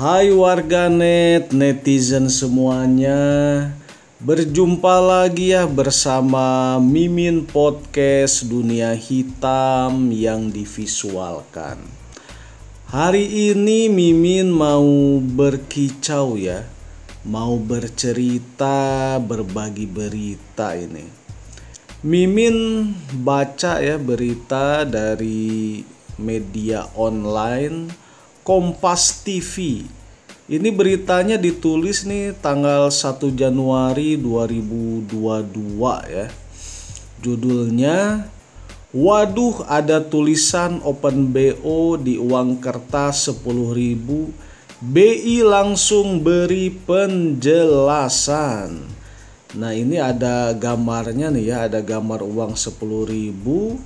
Hai net, netizen semuanya. Berjumpa lagi ya bersama Mimin Podcast Dunia Hitam yang divisualkan. Hari ini Mimin mau berkicau ya, mau bercerita, berbagi berita ini. Mimin baca ya berita dari media online Kompas TV. Ini beritanya ditulis nih tanggal 1 Januari 2022 ya. Judulnya Waduh ada tulisan open BO di uang kertas 10.000 BI langsung beri penjelasan. Nah, ini ada gambarnya nih ya, ada gambar uang 10.000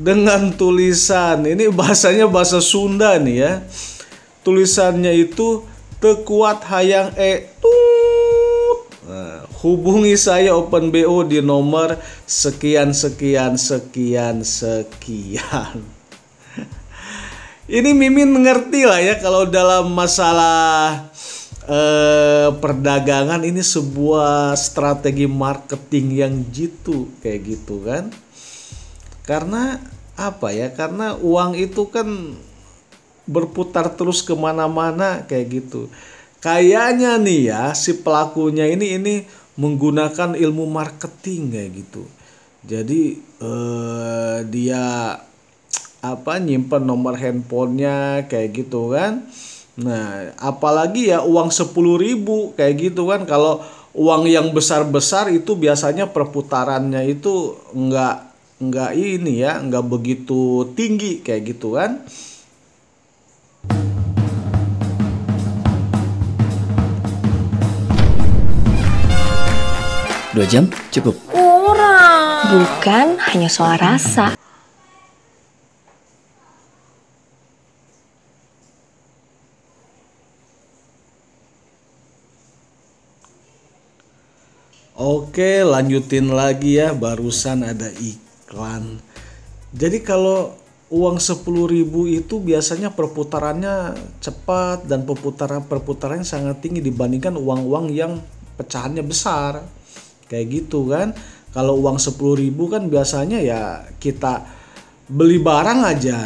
dengan tulisan ini bahasanya bahasa Sunda nih ya tulisannya itu tekuat hayang e tut nah, hubungi saya open bo di nomor sekian sekian sekian sekian ini mimin ngerti lah ya kalau dalam masalah eh, perdagangan ini sebuah strategi marketing yang jitu kayak gitu kan karena apa ya? Karena uang itu kan berputar terus kemana-mana kayak gitu. Kayaknya nih ya si pelakunya ini ini menggunakan ilmu marketing kayak gitu. Jadi eh, dia apa nyimpen nomor handphonenya kayak gitu kan. Nah, apalagi ya uang sepuluh ribu kayak gitu kan kalau uang yang besar-besar itu biasanya perputarannya itu nggak nggak ini ya nggak begitu tinggi kayak gitu kan dua jam cukup kurang bukan hanya soal rasa Oke, lanjutin lagi ya. Barusan ada ikan iklan. Jadi kalau uang 10.000 itu biasanya perputarannya cepat dan perputaran perputarannya sangat tinggi dibandingkan uang-uang yang pecahannya besar. Kayak gitu kan. Kalau uang 10.000 kan biasanya ya kita beli barang aja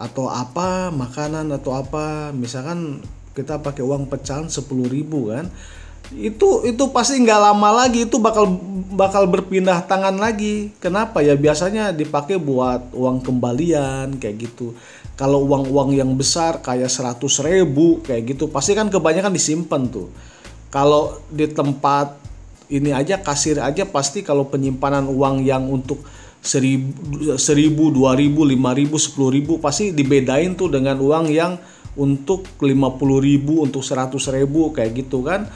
atau apa makanan atau apa misalkan kita pakai uang pecahan 10.000 kan itu itu pasti nggak lama lagi itu bakal bakal berpindah tangan lagi. Kenapa ya? Biasanya dipakai buat uang kembalian kayak gitu. Kalau uang-uang yang besar kayak seratus ribu kayak gitu pasti kan kebanyakan disimpan tuh. Kalau di tempat ini aja kasir aja pasti kalau penyimpanan uang yang untuk seribu, seribu, dua ribu, lima ribu, sepuluh ribu pasti dibedain tuh dengan uang yang untuk lima puluh ribu, untuk seratus ribu kayak gitu kan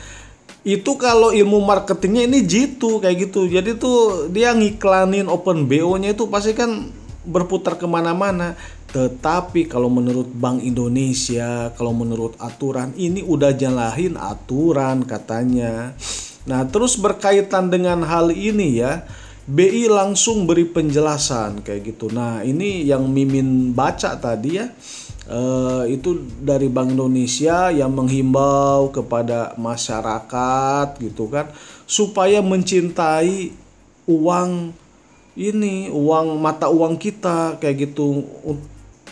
itu kalau ilmu marketingnya ini jitu kayak gitu jadi tuh dia ngiklanin open bo nya itu pasti kan berputar kemana-mana tetapi kalau menurut Bank Indonesia kalau menurut aturan ini udah jalahin aturan katanya nah terus berkaitan dengan hal ini ya BI langsung beri penjelasan kayak gitu nah ini yang Mimin baca tadi ya Eh, itu dari Bank Indonesia yang menghimbau kepada masyarakat gitu kan supaya mencintai uang ini uang mata uang kita kayak gitu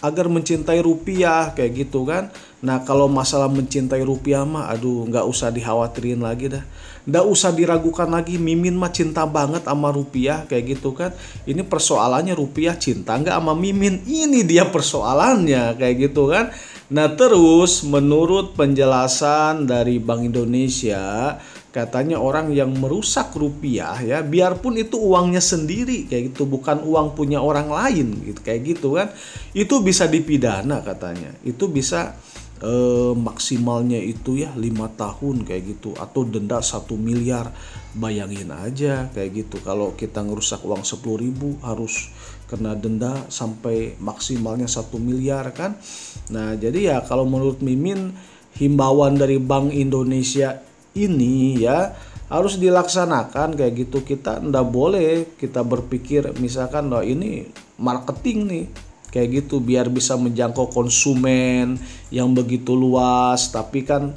agar mencintai rupiah kayak gitu kan nah kalau masalah mencintai rupiah mah aduh nggak usah dikhawatirin lagi dah nggak usah diragukan lagi mimin mah cinta banget sama rupiah kayak gitu kan ini persoalannya rupiah cinta nggak sama mimin ini dia persoalannya kayak gitu kan nah terus menurut penjelasan dari Bank Indonesia katanya orang yang merusak rupiah ya biarpun itu uangnya sendiri kayak gitu bukan uang punya orang lain gitu kayak gitu kan itu bisa dipidana katanya itu bisa eh, maksimalnya itu ya lima tahun kayak gitu atau denda satu miliar bayangin aja kayak gitu kalau kita ngerusak uang sepuluh ribu harus kena denda sampai maksimalnya satu miliar kan nah jadi ya kalau menurut Mimin himbauan dari Bank Indonesia ini ya harus dilaksanakan kayak gitu kita ndak boleh kita berpikir misalkan loh ini marketing nih kayak gitu biar bisa menjangkau konsumen yang begitu luas tapi kan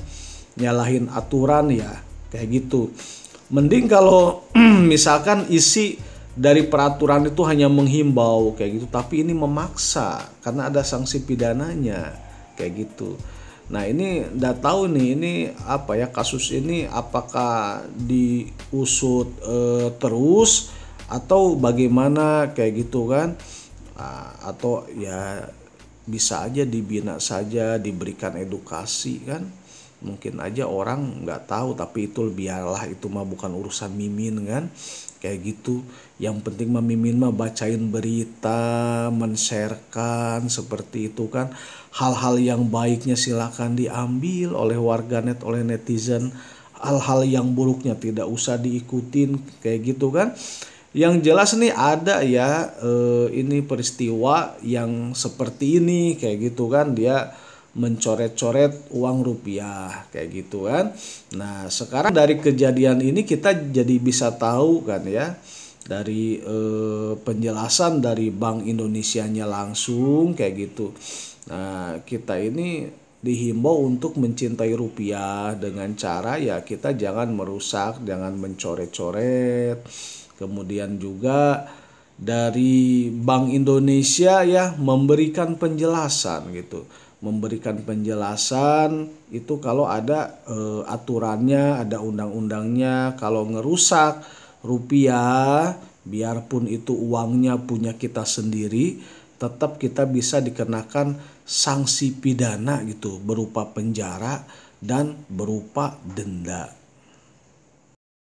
nyalahin aturan ya kayak gitu mending kalau misalkan isi dari peraturan itu hanya menghimbau kayak gitu tapi ini memaksa karena ada sanksi pidananya kayak gitu Nah ini udah tahu nih ini apa ya kasus ini apakah diusut e, terus atau bagaimana kayak gitu kan nah, atau ya bisa aja dibina saja diberikan edukasi kan mungkin aja orang nggak tahu tapi itu biarlah itu mah bukan urusan mimin kan kayak gitu yang penting mah mimin mah bacain berita menserkan seperti itu kan hal-hal yang baiknya silahkan diambil oleh warganet oleh netizen hal-hal yang buruknya tidak usah diikutin kayak gitu kan yang jelas nih ada ya eh, ini peristiwa yang seperti ini kayak gitu kan dia mencoret-coret uang rupiah kayak gitu kan. Nah, sekarang dari kejadian ini kita jadi bisa tahu kan ya dari eh, penjelasan dari Bank Indonesia-nya langsung kayak gitu. Nah, kita ini dihimbau untuk mencintai rupiah dengan cara ya kita jangan merusak, jangan mencoret-coret. Kemudian juga dari Bank Indonesia ya memberikan penjelasan gitu memberikan penjelasan itu kalau ada e, aturannya, ada undang-undangnya. Kalau ngerusak rupiah, biarpun itu uangnya punya kita sendiri, tetap kita bisa dikenakan sanksi pidana gitu berupa penjara dan berupa denda.